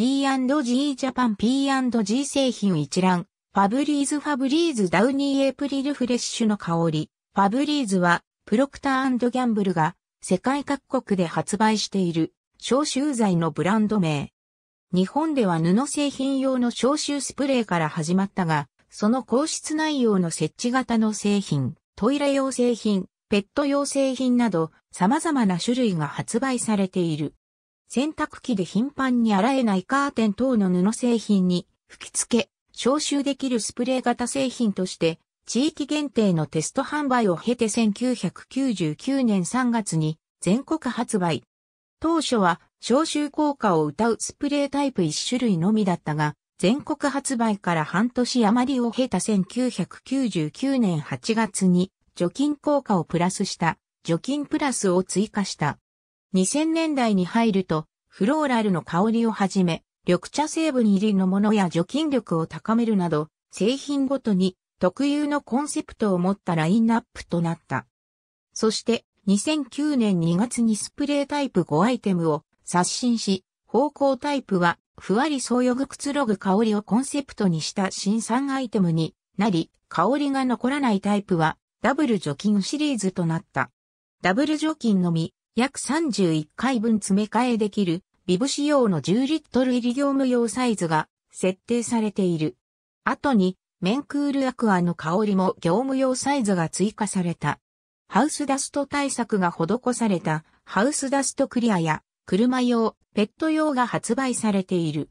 P&G ジャパン P&G 製品一覧、ファブリーズファブリーズダウニーエイプリルフレッシュの香り、ファブリーズは、プロクターギャンブルが、世界各国で発売している、消臭剤のブランド名。日本では布製品用の消臭スプレーから始まったが、その硬質内容の設置型の製品、トイレ用製品、ペット用製品など様々な種類が発売されている。洗濯機で頻繁に洗えないカーテン等の布製品に吹き付け、消臭できるスプレー型製品として、地域限定のテスト販売を経て1999年3月に全国発売。当初は消臭効果を謳うスプレータイプ1種類のみだったが、全国発売から半年余りを経た1999年8月に除菌効果をプラスした除菌プラスを追加した。2000年代に入ると、フローラルの香りをはじめ、緑茶成分入りのものや除菌力を高めるなど、製品ごとに特有のコンセプトを持ったラインナップとなった。そして2009年2月にスプレータイプ5アイテムを刷新し、方向タイプはふわりそうよぐくつろぐ香りをコンセプトにした新3アイテムになり、香りが残らないタイプはダブル除菌シリーズとなった。ダブル除菌のみ約31回分詰め替えできる、ビブ仕様の10リットル入り業務用サイズが設定されている。後に、メンクールアクアの香りも業務用サイズが追加された。ハウスダスト対策が施されたハウスダストクリアや車用、ペット用が発売されている。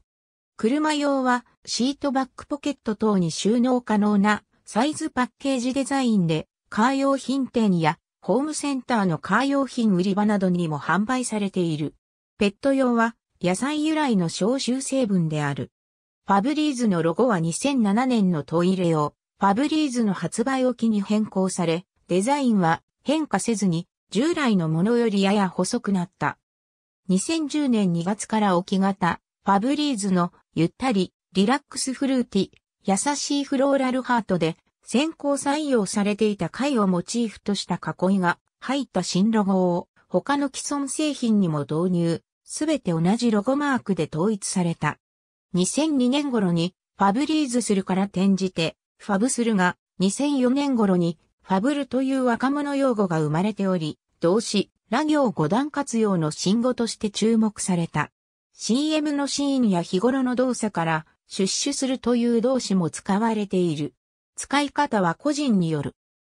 車用はシートバックポケット等に収納可能なサイズパッケージデザインでカー用品店やホームセンターのカー用品売り場などにも販売されている。ペット用は野菜由来の消臭成分である。ファブリーズのロゴは2007年のトイレ用、ファブリーズの発売を機に変更され、デザインは変化せずに従来のものよりやや細くなった。2010年2月から置き型、ファブリーズのゆったり、リラックスフルーティ、優しいフローラルハートで先行採用されていた貝をモチーフとした囲いが入った新ロゴを他の既存製品にも導入、すべて同じロゴマークで統一された。2002年頃にファブリーズするから転じて、ファブするが2004年頃にファブルという若者用語が生まれており、動詞、ラ行五段活用の新語として注目された。CM のシーンや日頃の動作から、出資するという動詞も使われている。使い方は個人による。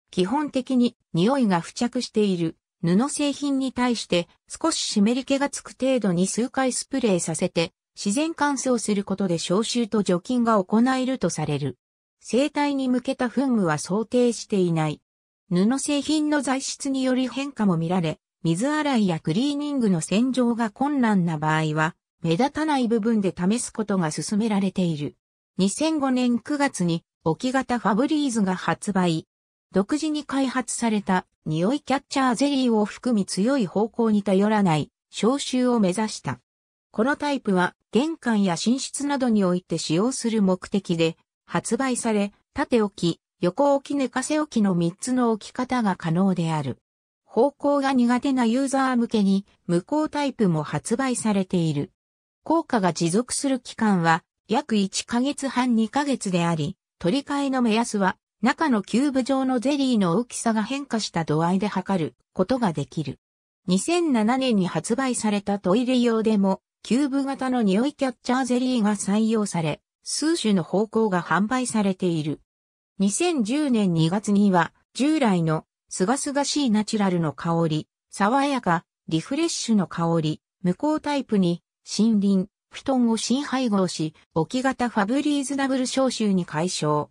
基本的に匂いが付着している布製品に対して少し湿り気がつく程度に数回スプレーさせて自然乾燥することで消臭と除菌が行えるとされる。生体に向けた噴霧は想定していない。布製品の材質により変化も見られ、水洗いやクリーニングの洗浄が困難な場合は、目立たない部分で試すことが勧められている。2005年9月に置き型ファブリーズが発売。独自に開発された匂いキャッチャーゼリーを含み強い方向に頼らない消臭を目指した。このタイプは玄関や寝室などにおいて使用する目的で発売され、縦置き、横置き寝かせ置きの3つの置き方が可能である。方向が苦手なユーザー向けに無効タイプも発売されている。効果が持続する期間は約1ヶ月半2ヶ月であり、取り替えの目安は、中のキューブ状のゼリーの大きさが変化した度合いで測ることができる。2007年に発売されたトイレ用でも、キューブ型の匂いキャッチャーゼリーが採用され、数種の方向が販売されている。2010年2月には、従来のすがすがしいナチュラルの香り、爽やか、リフレッシュの香り、無効タイプに、森林、布団を新配合し、置き型ファブリーズダブル消臭に解消。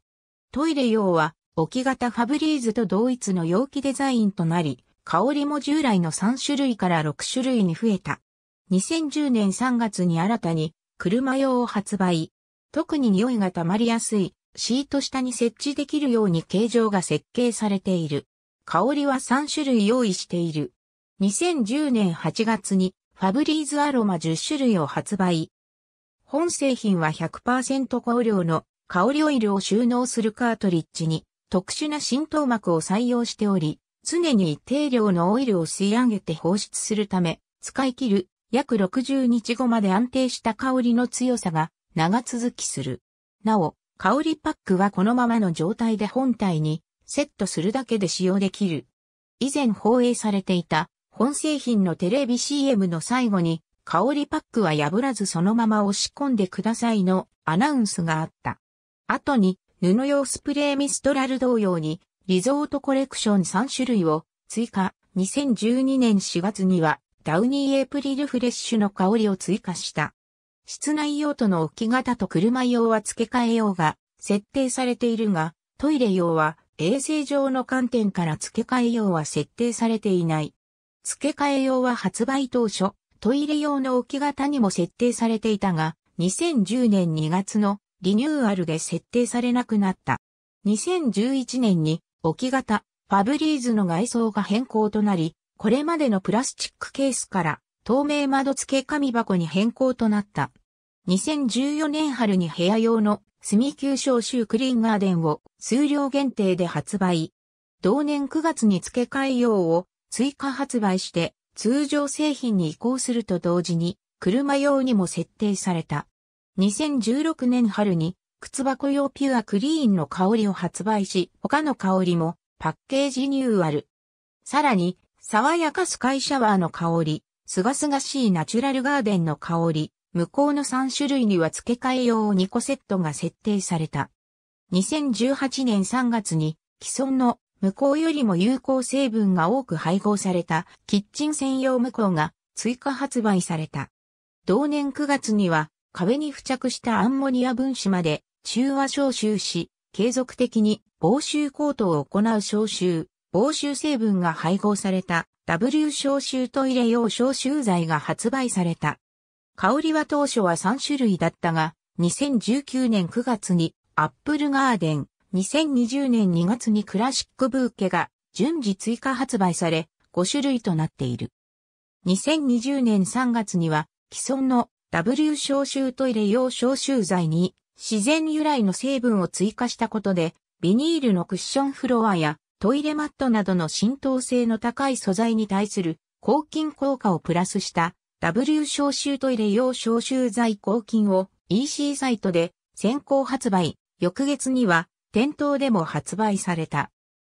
トイレ用は、置き型ファブリーズと同一の容器デザインとなり、香りも従来の3種類から6種類に増えた。2010年3月に新たに、車用を発売。特に匂いが溜まりやすい、シート下に設置できるように形状が設計されている。香りは3種類用意している。2010年8月にファブリーズアロマ10種類を発売。本製品は100%香料の香りオイルを収納するカートリッジに特殊な浸透膜を採用しており、常に一定量のオイルを吸い上げて放出するため、使い切る約60日後まで安定した香りの強さが長続きする。なお、香りパックはこのままの状態で本体にセットするだけで使用できる。以前放映されていた本製品のテレビ CM の最後に、香りパックは破らずそのまま押し込んでくださいのアナウンスがあった。後に、布用スプレーミストラル同様に、リゾートコレクション3種類を追加。2012年4月には、ダウニーエイプリルフレッシュの香りを追加した。室内用途の置き型と車用は付け替えようが設定されているが、トイレ用は衛生上の観点から付け替え用は設定されていない。付け替え用は発売当初、トイレ用の置き型にも設定されていたが、2010年2月のリニューアルで設定されなくなった。2011年に置き型、ファブリーズの外装が変更となり、これまでのプラスチックケースから透明窓付け紙箱に変更となった。2014年春に部屋用の炭急消臭クリーンガーデンを数量限定で発売。同年9月に付け替え用を追加発売して通常製品に移行すると同時に車用にも設定された。2016年春に靴箱用ピュアクリーンの香りを発売し、他の香りもパッケージニューアル。さらに、爽やかスカイシャワーの香り、すがすがしいナチュラルガーデンの香り、向こうの3種類には付け替え用を2個セットが設定された。2018年3月に既存の無効よりも有効成分が多く配合されたキッチン専用無効が追加発売された。同年9月には壁に付着したアンモニア分子まで中和消臭し、継続的に防臭コートを行う消臭、防臭成分が配合された W 消臭トイレ用消臭剤が発売された。香りは当初は3種類だったが、2019年9月にアップルガーデン、2020年2月にクラシックブーケが順次追加発売され、5種類となっている。2020年3月には、既存の W 消臭トイレ用消臭剤に自然由来の成分を追加したことで、ビニールのクッションフロアやトイレマットなどの浸透性の高い素材に対する抗菌効果をプラスした W 消臭トイレ用消臭剤抗菌を EC サイトで先行発売。翌月には店頭でも発売された。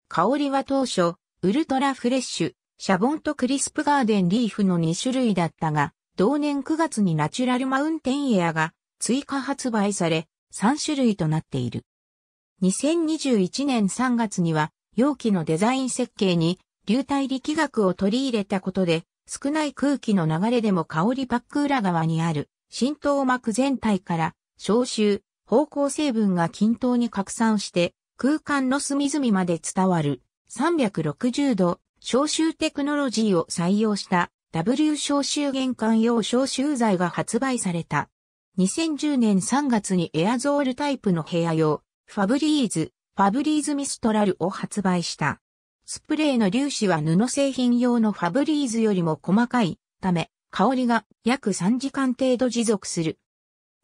香りは当初、ウルトラフレッシュ、シャボンとクリスプガーデンリーフの2種類だったが、同年9月にナチュラルマウンテンエアが追加発売され、3種類となっている。2021年3月には、容器のデザイン設計に流体力学を取り入れたことで、少ない空気の流れでも香りパック裏側にある浸透膜全体から消臭、方向成分が均等に拡散して空間の隅々まで伝わる360度消臭テクノロジーを採用した W 消臭玄関用消臭剤が発売された。2010年3月にエアゾールタイプの部屋用ファブリーズ、ファブリーズミストラルを発売した。スプレーの粒子は布製品用のファブリーズよりも細かいため、香りが約3時間程度持続する。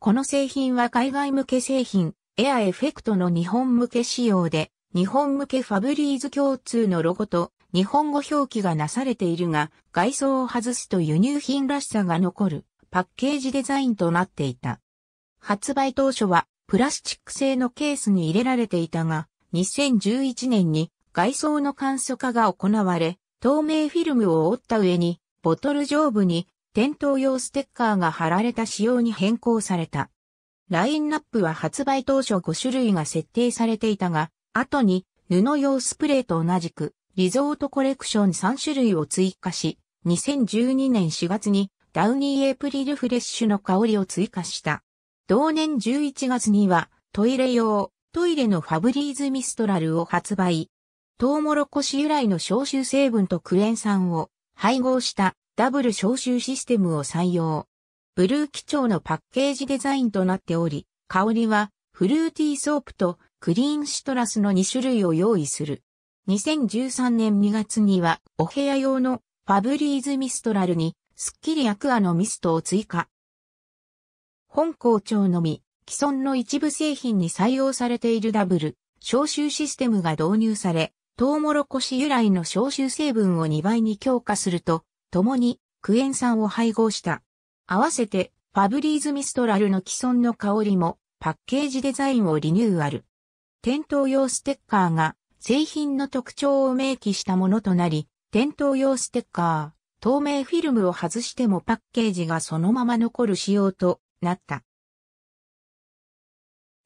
この製品は海外向け製品、エアエフェクトの日本向け仕様で、日本向けファブリーズ共通のロゴと日本語表記がなされているが、外装を外すと輸入品らしさが残るパッケージデザインとなっていた。発売当初はプラスチック製のケースに入れられていたが、2011年に外装の簡素化が行われ、透明フィルムを覆った上に、ボトル上部に店頭用ステッカーが貼られた仕様に変更された。ラインナップは発売当初5種類が設定されていたが、後に布用スプレーと同じくリゾートコレクション3種類を追加し、2012年4月にダウニーエイプリルフレッシュの香りを追加した。同年11月にはトイレ用トイレのファブリーズミストラルを発売。トウモロコシ由来の消臭成分とクエン酸を配合したダブル消臭システムを採用。ブルー基調のパッケージデザインとなっており、香りはフルーティーソープとクリーンシトラスの2種類を用意する。2013年2月にはお部屋用のファブリーズミストラルにスッキリアクアのミストを追加。本校長のみ既存の一部製品に採用されているダブル消臭システムが導入され、トウモロコシ由来の消臭成分を2倍に強化すると、共にクエン酸を配合した。合わせて、ファブリーズ・ミストラルの既存の香りもパッケージデザインをリニューアル。店頭用ステッカーが製品の特徴を明記したものとなり、店頭用ステッカー、透明フィルムを外してもパッケージがそのまま残る仕様となった。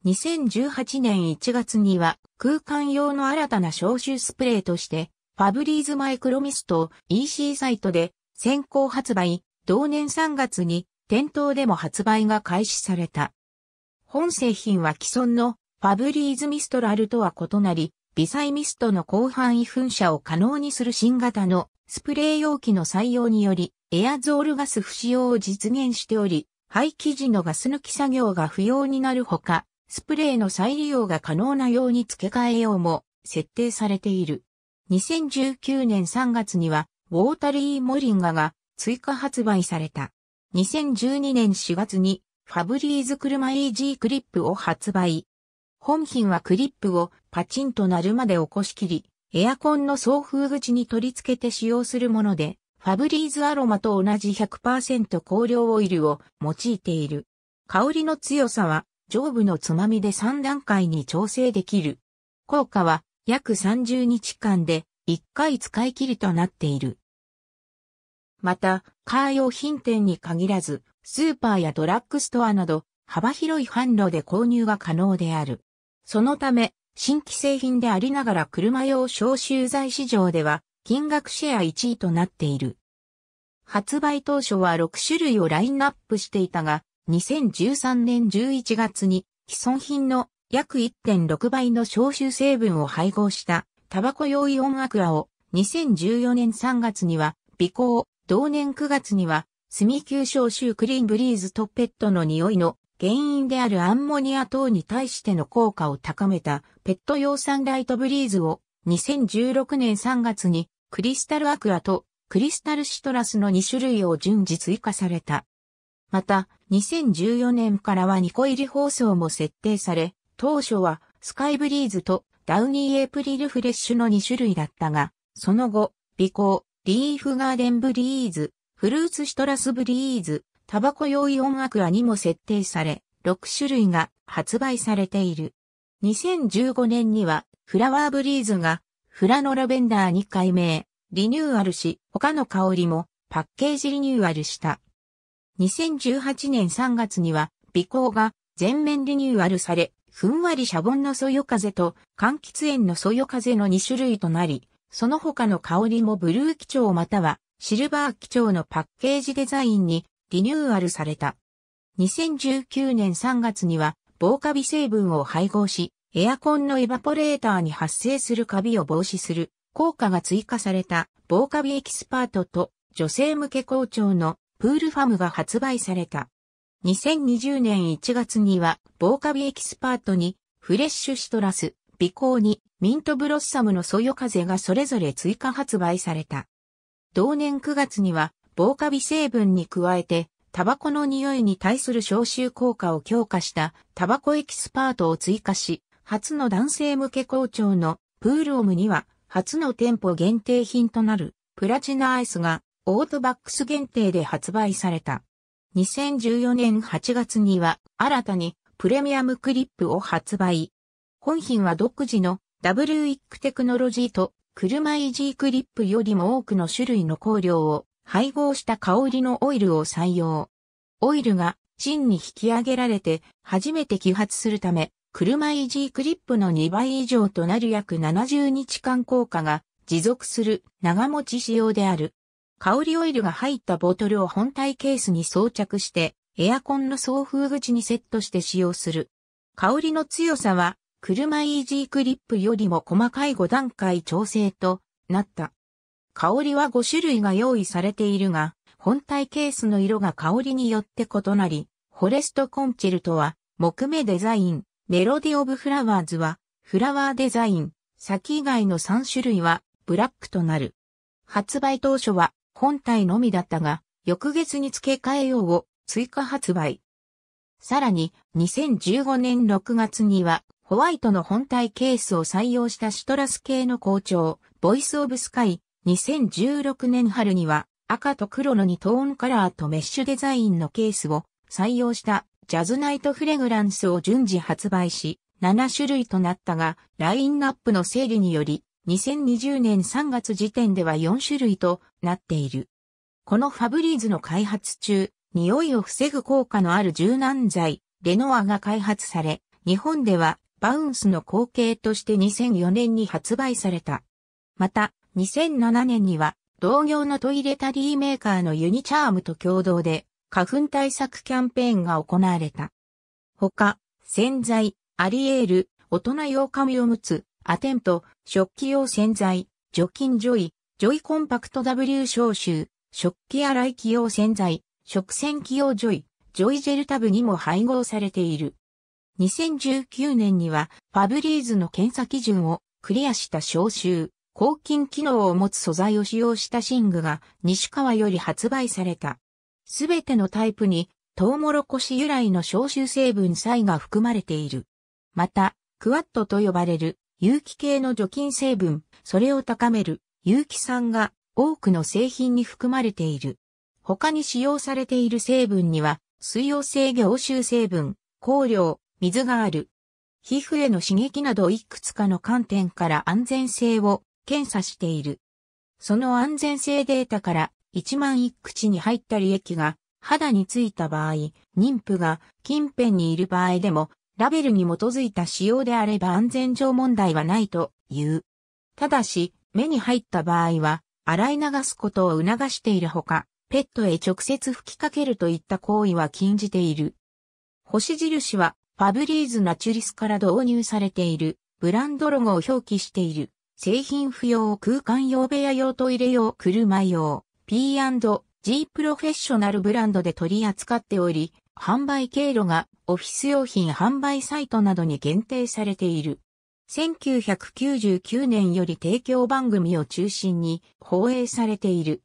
2018年1月には空間用の新たな消臭スプレーとしてファブリーズマイクロミスト EC サイトで先行発売、同年3月に店頭でも発売が開始された。本製品は既存のファブリーズミストラルとは異なり、微細ミストの広範囲噴射を可能にする新型のスプレー容器の採用により、エアゾールガス不使用を実現しており、廃棄時のガス抜き作業が不要になるほか、スプレーの再利用が可能なように付け替えようも設定されている。2019年3月には、ウォータリーモリンガが追加発売された。2012年4月に、ファブリーズ車 EG クリップを発売。本品はクリップをパチンとなるまで起こしきり、エアコンの送風口に取り付けて使用するもので、ファブリーズアロマと同じ100%香料オイルを用いている。香りの強さは上部のつまみで3段階に調整できる。効果は約30日間で1回使い切りとなっている。また、カー用品店に限らず、スーパーやドラッグストアなど、幅広い販路で購入が可能である。そのため、新規製品でありながら車用消臭剤市場では、金額シェア1位となっている。発売当初は6種類をラインナップしていたが、2013年11月に既存品の約1.6倍の消臭成分を配合したタバコ用イオンアクアを2014年3月には微光、同年9月には炭球消臭クリーンブリーズとペットの匂いの原因であるアンモニア等に対しての効果を高めたペット用サンライトブリーズを2016年3月にクリスタルアクアとクリスタルシトラスの2種類を順次追加された。また、2014年からは2個入り包装も設定され、当初はスカイブリーズとダウニーエイプリルフレッシュの2種類だったが、その後、微光、リーフガーデンブリーズ、フルーツシトラスブリーズ、タバコ用イオンアクアにも設定され、6種類が発売されている。2015年には、フラワーブリーズが、フラノラベンダーに改名、リニューアルし、他の香りもパッケージリニューアルした。2018年3月には、微光が全面リニューアルされ、ふんわりシャボンのそよ風と柑橘園のそよ風の2種類となり、その他の香りもブルー基調またはシルバー基調のパッケージデザインにリニューアルされた。2019年3月には防カビ成分を配合し、エアコンのエバポレーターに発生するカビを防止する効果が追加された防カビエキスパートと女性向け校長のプールファムが発売された。2020年1月には、防カビエキスパートに、フレッシュシトラス、美香に、ミントブロッサムのそよ風がそれぞれ追加発売された。同年9月には、防カビ成分に加えて、タバコの匂いに対する消臭効果を強化したタバコエキスパートを追加し、初の男性向け校長のプールオムには、初の店舗限定品となるプラチナアイスがオートバックス限定で発売された。2014年8月には新たにプレミアムクリップを発売。本品は独自の w ッ c テクノロジーと車イジークリップよりも多くの種類の香料を配合した香りのオイルを採用。オイルが芯に引き上げられて初めて揮発するため、車イジークリップの2倍以上となる約70日間効果が持続する長持ち仕様である。香りオイルが入ったボトルを本体ケースに装着して、エアコンの送風口にセットして使用する。香りの強さは、車イージークリップよりも細かい5段階調整となった。香りは5種類が用意されているが、本体ケースの色が香りによって異なり、フォレストコンチェルトは、木目デザイン、メロディオブフラワーズは、フラワーデザイン、先以外の3種類は、ブラックとなる。発売当初は、本体のみだったが、翌月に付け替えようを追加発売。さらに、2015年6月には、ホワイトの本体ケースを採用したシトラス系の校長、ボイスオブスカイ。2016年春には、赤と黒の2トーンカラーとメッシュデザインのケースを採用したジャズナイトフレグランスを順次発売し、7種類となったが、ラインナップの整理により、2020年3月時点では4種類となっている。このファブリーズの開発中、匂いを防ぐ効果のある柔軟剤、レノアが開発され、日本ではバウンスの後継として2004年に発売された。また、2007年には同業のトイレタリーメーカーのユニチャームと共同で花粉対策キャンペーンが行われた。他、洗剤、アリエール、大人用紙おむつ、アテント、食器用洗剤、除菌ジョイ、ジョイコンパクト W 消臭、食器洗い器用洗剤、食洗器用ジョイ、ジョイジェルタブにも配合されている。2019年には、ファブリーズの検査基準をクリアした消臭、抗菌機能を持つ素材を使用した寝具が西川より発売された。すべてのタイプにトウモロコシ由来の消臭成分サイが含まれている。また、クワットと呼ばれる有機系の除菌成分、それを高める有機酸が多くの製品に含まれている。他に使用されている成分には、水溶性凝集成分、香料、水がある。皮膚への刺激などいくつかの観点から安全性を検査している。その安全性データから1万一口に入った利益が肌についた場合、妊婦が近辺にいる場合でもラベルに基づいた仕様であれば安全上問題はないという。ただし、目に入った場合は、洗い流すことを促しているほか、ペットへ直接吹きかけるといった行為は禁じている。星印は、ファブリーズナチュリスから導入されている、ブランドロゴを表記している、製品不要空間用部屋用トイレ用車用 P&G プロフェッショナルブランドで取り扱っており、販売経路がオフィス用品販売サイトなどに限定されている。1999年より提供番組を中心に放映されている。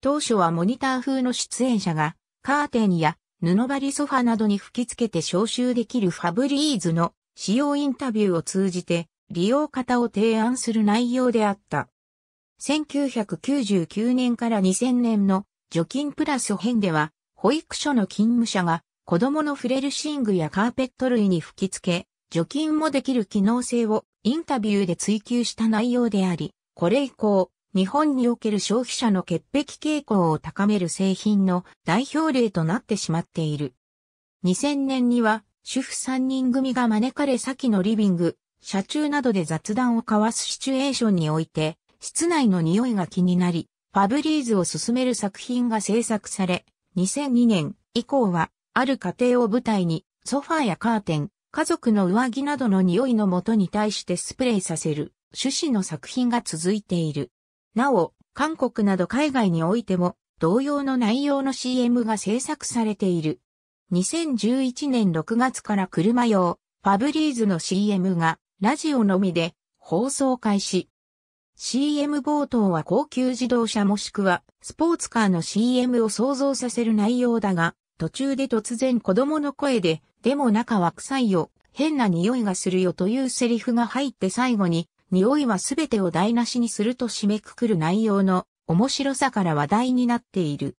当初はモニター風の出演者がカーテンや布張りソファなどに吹き付けて招集できるファブリーズの使用インタビューを通じて利用方を提案する内容であった。1999年から2000年の除菌プラス編では保育所の勤務者が子供の触れる寝具やカーペット類に吹き付け、除菌もできる機能性をインタビューで追求した内容であり、これ以降、日本における消費者の潔癖傾向を高める製品の代表例となってしまっている。2000年には、主婦3人組が招かれ先のリビング、車中などで雑談を交わすシチュエーションにおいて、室内の匂いが気になり、ファブリーズを進める作品が制作され、2002年以降はある家庭を舞台に、ソファーやカーテン、家族の上着などの匂いのもとに対してスプレーさせる趣旨の作品が続いている。なお、韓国など海外においても同様の内容の CM が制作されている。2011年6月から車用、ファブリーズの CM がラジオのみで放送開始。CM 冒頭は高級自動車もしくはスポーツカーの CM を想像させる内容だが、途中で突然子供の声で、でも中は臭いよ、変な匂いがするよというセリフが入って最後に、匂いは全てを台無しにすると締めくくる内容の面白さから話題になっている。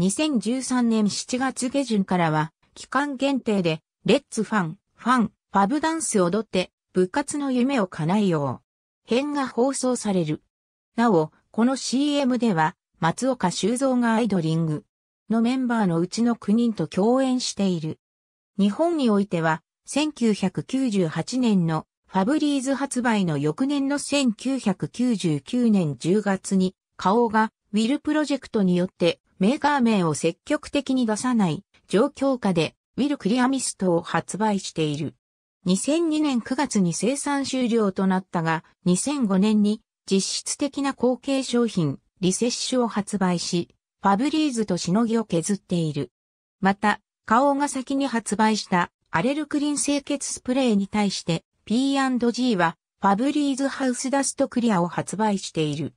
2013年7月下旬からは、期間限定で、レッツファン、ファン、ファブダンス踊って、部活の夢を叶えよう。編が放送される。なお、この CM では、松岡修造がアイドリング。のメンバーのうちの9人と共演している。日本においては、1998年のファブリーズ発売の翌年の1999年10月に、顔がウィルプロジェクトによってメーカー名を積極的に出さない状況下でウィルクリアミストを発売している。2002年9月に生産終了となったが、2005年に実質的な後継商品、リセッシュを発売し、ファブリーズとしのぎを削っている。また、花王が先に発売したアレルクリン清潔スプレーに対して P&G はファブリーズハウスダストクリアを発売している。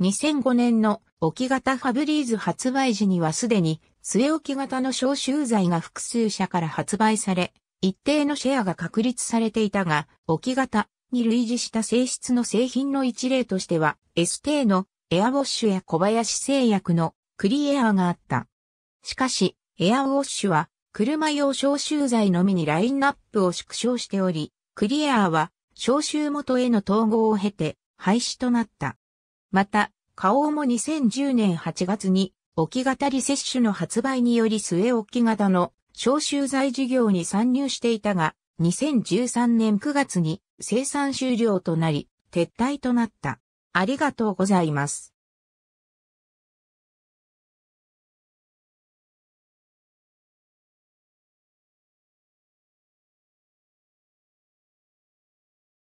2005年の置き型ファブリーズ発売時にはすでに据え置き型の消臭剤が複数社から発売され、一定のシェアが確立されていたが、置き型に類似した性質の製品の一例としては、ST のエアウォッシュや小林製薬のクリエアがあった。しかし、エアウォッシュは、車用消臭剤のみにラインナップを縮小しており、クリエアは、消臭元への統合を経て、廃止となった。また、花王も2010年8月に、置き型リ摂取の発売により末置き型の消臭剤事業に参入していたが、2013年9月に生産終了となり、撤退となった。ありがとうございます。